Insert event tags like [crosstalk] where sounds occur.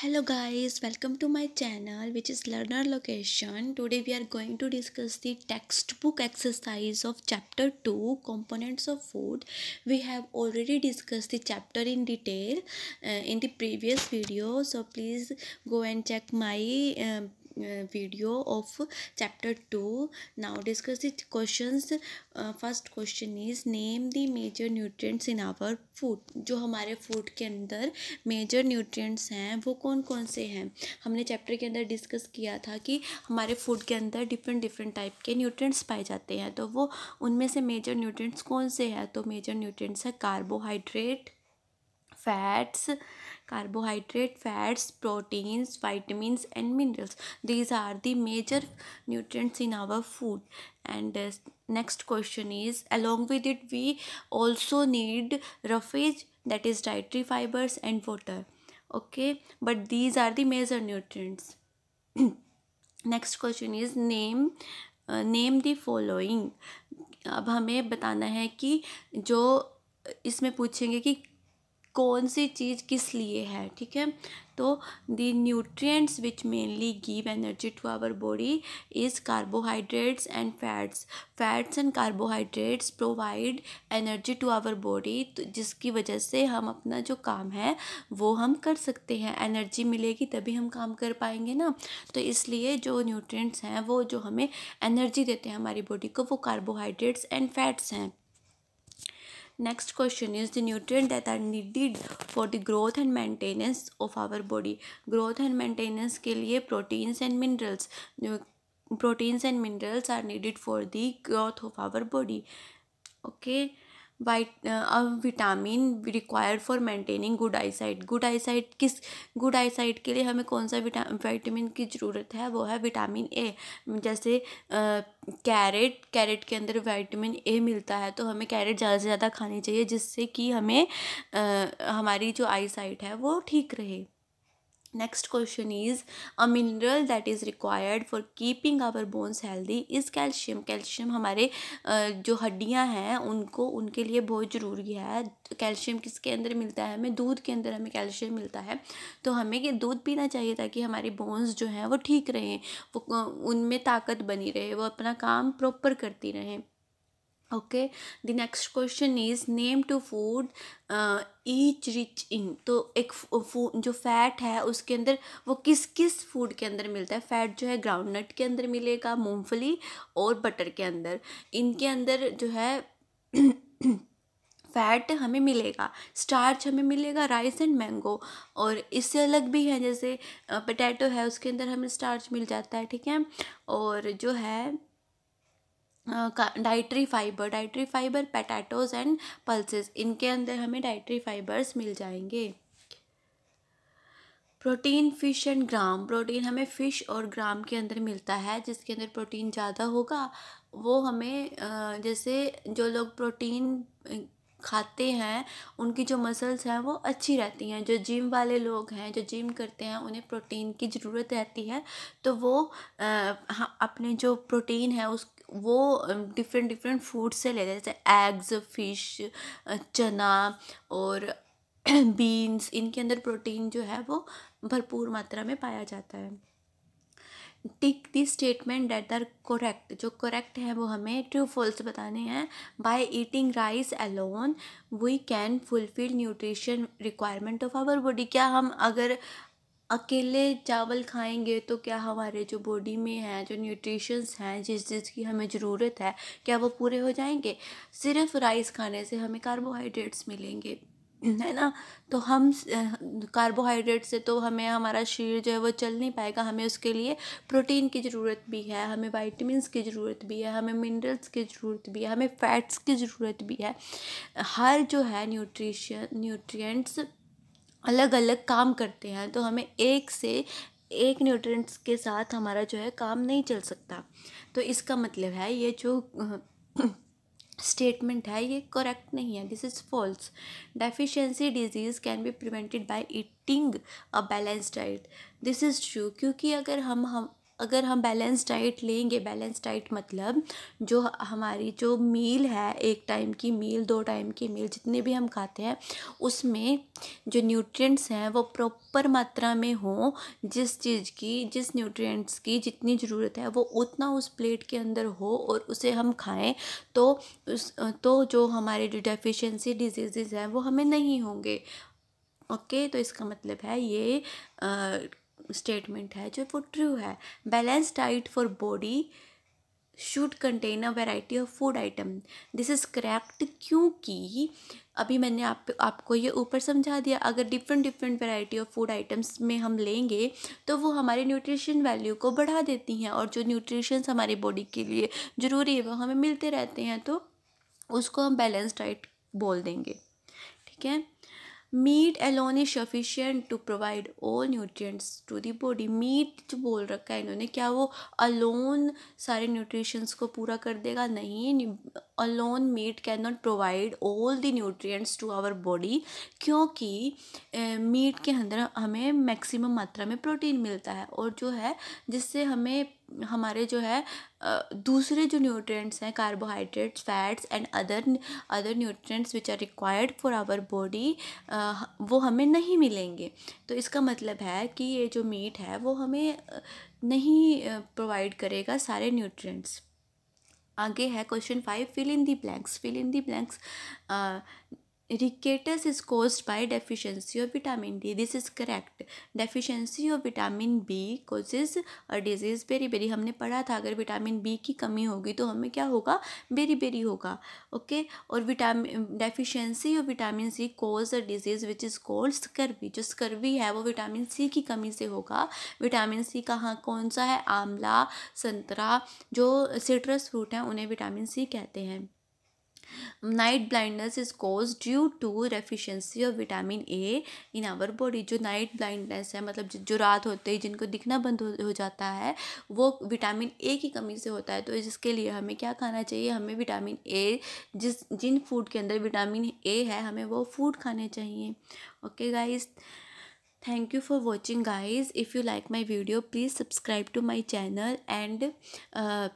hello guys welcome to my channel which is learner location today we are going to discuss the textbook exercise of chapter 2 components of food we have already discussed the chapter in detail uh, in the previous video so please go and check my um, video of chapter two now discuss the question first question is name the major major in our food जो हमारे food के अंदर major nutrients हैं वो कौन कौन से हैं हमने चैप्टर के अंदर डिस्कस किया था कि हमारे फूड के अंदर डिफरेंट डिफरेंट टाइप के न्यूट्रिएंट्स पाए जाते हैं तो वो उनमें से मेजर न्यूट्रेंट्स कौन से हैं तो मेजर न्यूट्रिएंट्स हैं carbohydrate fats carbohydrate fats proteins vitamins and minerals these are the major nutrients in our food and next question is along with it we also need roughage that is dietary fibres and water okay but these are the major nutrients next question is name name the following अब हमें बताना है कि जो इसमें पूछेंगे कि कौन सी चीज़ किस लिए है ठीक है तो the nutrients which mainly give energy to our body is carbohydrates and fats fats and carbohydrates provide energy to our body तो जिसकी वजह से हम अपना जो काम है वो हम कर सकते हैं एनर्जी मिलेगी तभी हम काम कर पाएंगे ना तो इसलिए जो न्यूट्रिएंट्स हैं वो जो हमें एनर्जी देते हैं हमारी बॉडी को वो कार्बोहाइड्रेट्स एंड फैट्स हैं Next question is the nutrients that are needed for the growth and maintenance of our body. Growth and maintenance के लिए proteins and minerals. Proteins and minerals are needed for the growth of our body. Okay. What vitamin required for maintaining good eyesight good eyesight किस good eyesight के लिए हमें कौन सा vitamin की ज़रूरत है वो है विटामिन ए जैसे कैरेट कैरेट के अंदर विटामिन ए मिलता है तो हमें कैरेट ज़्यादा से ज़्यादा खानी चाहिए जिससे कि हमें आ, हमारी जो आईसाइट है वो ठीक रहे next question is a mineral that is required for keeping our bones healthy is calcium calcium हमारे जो हड्डियां हैं उनको उनके लिए बहुत ज़रूरी है कैल्शियम किसके अंदर मिलता है हमें दूध के अंदर हमें कैल्शियम मिलता है तो हमें ये दूध पीना चाहिए ताकि हमारी बोन्स जो हैं वो ठीक रहें वो उनमें ताकत बनी रहे वो अपना काम प्रॉपर करती रहें okay the next question is name two food each rich in तो एक फूड जो फैट है उसके अंदर वो किस किस फूड के अंदर मिलता है फैट जो है ग्राउंड नट के अंदर मिलेगा मूंगफली और बटर के अंदर इनके अंदर जो है फैट [clears throat] हमें मिलेगा स्टार्च हमें मिलेगा राइस एंड मैंगो और इससे अलग भी है जैसे पटैटो है उसके अंदर हमें स्टार्च मिल जाता है ठीक है और जो है dietary fibre dietary fibre potatoes and pulses इनके अंदर हमें डाइट्री फाइबर्स मिल जाएंगे protein fish and gram protein हमें फ़िश और ग्राम के अंदर मिलता है जिसके अंदर प्रोटीन ज़्यादा होगा वो हमें जैसे जो लोग प्रोटीन खाते हैं उनकी जो मसल्स हैं वो अच्छी रहती हैं जो जिम वाले लोग हैं जो जिम करते हैं उन्हें प्रोटीन की ज़रूरत रहती है तो वो अपने जो प्रोटीन है उस वो डिफरेंट डिफरेंट फूड से लेते हैं जैसे एग्स फिश चना और बीन्स [clears throat] इनके अंदर प्रोटीन जो है वो भरपूर मात्रा में पाया जाता है tick the statement that are correct जो करेक्ट है वो हमें ट्रू फॉल्स बताने हैं by eating rice alone we can fulfil nutrition requirement of our body क्या हम अगर अकेले चावल खाएंगे तो क्या हमारे जो बॉडी में है जो न्यूट्रिशंस हैं जिस चीज़ की हमें ज़रूरत है क्या वो पूरे हो जाएंगे सिर्फ राइस खाने से हमें कार्बोहाइड्रेट्स मिलेंगे है ना तो हम कार्बोहाइड्रेट से तो हमें हमारा शरीर जो है वो चल नहीं पाएगा हमें उसके लिए प्रोटीन की ज़रूरत भी है हमें वाइटमिनस की ज़रूरत भी है हमें मिनरल्स की ज़रूरत भी है हमें फ़ैट्स की ज़रूरत भी है हर जो है न्यूट्रिशन न्यूट्रिएंट्स अलग अलग काम करते हैं तो हमें एक से एक न्यूट्रिएंट्स के साथ हमारा जो है काम नहीं चल सकता तो इसका मतलब है ये जो स्टेटमेंट [clears throat] है ये करेक्ट नहीं है this is false deficiency disease can be prevented by eating a balance diet this is true क्योंकि अगर हम हम अगर हम बैलेंस डाइट लेंगे बैलेंस डाइट मतलब जो हमारी जो मील है एक टाइम की मील दो टाइम की मील जितने भी हम खाते हैं उसमें जो न्यूट्रिएंट्स हैं वो प्रॉपर मात्रा में हो जिस चीज़ की जिस न्यूट्रिएंट्स की जितनी ज़रूरत है वो उतना उस प्लेट के अंदर हो और उसे हम खाएं तो उस तो जो हमारे जो डिजीज़ हैं वो हमें नहीं होंगे ओके तो इसका मतलब है ये आ, स्टेटमेंट है जो वो ट्रू है balance diet for body should contain a variety of food item this is correct क्योंकि अभी मैंने आप आपको ये ऊपर समझा दिया अगर different different variety of food items में हम लेंगे तो वो हमारे न्यूट्रिशन वैल्यू को बढ़ा देती हैं और जो न्यूट्रिशंस हमारी बॉडी के लिए ज़रूरी है वो हमें मिलते रहते हैं तो उसको हम बैलेंस डाइट बोल देंगे ठीक है meat alone is sufficient to provide all nutrients to the body meat जो बोल रखा है इन्होंने क्या वो अलोन सारे न्यूट्रिशंस को पूरा कर देगा नहीं alone meat can not provide all the nutrients to our body क्योंकि मीट के अंदर हमें मैक्सिमम मात्रा में प्रोटीन मिलता है और जो है जिससे हमें हमारे जो है दूसरे जो न्यूट्रिएंट्स हैं carbohydrates fats and other other nutrients which are required for our body वो हमें नहीं मिलेंगे तो इसका मतलब है कि ये जो मीट है वो हमें नहीं प्रोवाइड करेगा सारे न्यूट्रिएंट्स आगे है question five fill in the blanks fill in the blanks rickets is cause by deficiency of vitamin D this is correct Deficiency of vitamin B causes a disease beriberi हमने पढ़ा था अगर vitamin B की कमी होगी तो हमें क्या होगा बेरी बेरी होगा ओके okay? और vitamin deficiency of vitamin C cause a disease which is called scurvy जो स्कर्वी है वो विटामिन सी की कमी से होगा विटामिन सी कहाँ कौन सा है आंवला संतरा जो सिट्रस फ्रूट हैं उन्हें विटामिन सी कहते हैं night blindness is cause due to deficiency of vitamin A in our body जो नाइट ब्लाइंडनेस है मतलब जो रात होते ही जिनको दिखना बंद हो जाता है वो विटामिन ए की कमी से होता है तो इसके लिए हमें क्या खाना चाहिए हमें विटामिन ए जिस जिन फूड के अंदर विटामिन ए है हमें वो फूड खाने चाहिए okay guys thank you for watching guys if you like my video please subscribe to my channel and